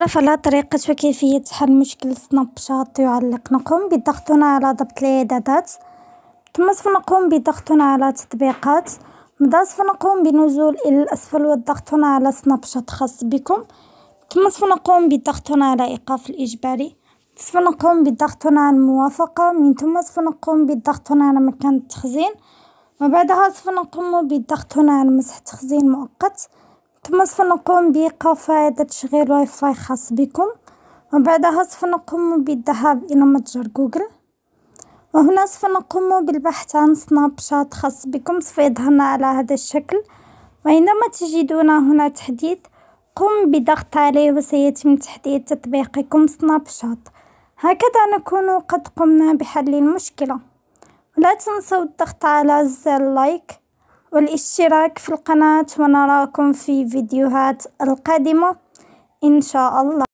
تعرف على طريقة وكيفية حل مشكل سناب شات يعلق نقوم بضغطنا على ضبط الإعدادات، ثم سنقوم بضغطنا على تطبيقات، بعد سوف سنقوم بالنزول الى الاسفل وضغطنا على سناب شات خاص بكم، ثم سنقوم بضغطنا على ايقاف الاجباري، سنقوم بضغطنا على الموافقة من ثم سنقوم بضغطنا على مكان التخزين، وبعدها سنقوم بضغطنا على مسح تخزين مؤقت. ثم سوف نقوم هذا تشغيل واي فاي خاص بكم وبعدها سوف نقوم بالذهاب الى متجر جوجل وهنا سوف نقوم بالبحث عن سناب شات خاص بكم سوف يظهرنا على هذا الشكل وعندما تجدون هنا تحديث قم بضغط عليه وسيتم تحديد تطبيقكم سناب شات هكذا نكون قد قمنا بحل المشكلة ولا تنسوا الضغط على زر اللايك والاشتراك في القناة ونراكم في فيديوهات القادمة ان شاء الله